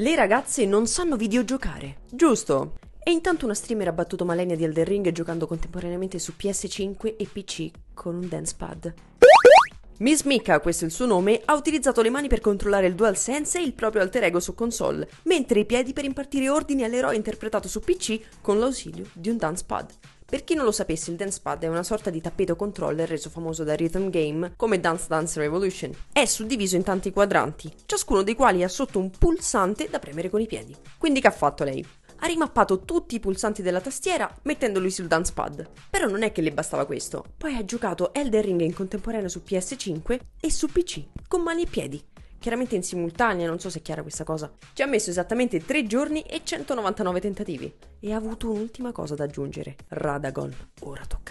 Le ragazze non sanno videogiocare. Giusto. E intanto una streamer ha battuto Malenia di Elden Ring giocando contemporaneamente su PS5 e PC con un dancepad. Miss Mika, questo è il suo nome, ha utilizzato le mani per controllare il DualSense e il proprio alter ego su console, mentre i piedi per impartire ordini all'eroe interpretato su PC con l'ausilio di un dancepad. Per chi non lo sapesse, il Dance Pad è una sorta di tappeto controller reso famoso da Rhythm Game come Dance Dance Revolution. È suddiviso in tanti quadranti, ciascuno dei quali ha sotto un pulsante da premere con i piedi. Quindi che ha fatto lei? ha rimappato tutti i pulsanti della tastiera mettendoli sul dance pad. Però non è che le bastava questo, poi ha giocato Elder Ring in contemporanea su PS5 e su PC con mani e piedi chiaramente in simultanea, non so se è chiara questa cosa. Ci ha messo esattamente 3 giorni e 199 tentativi. E ha avuto un'ultima cosa da aggiungere. Radagon, ora tocca.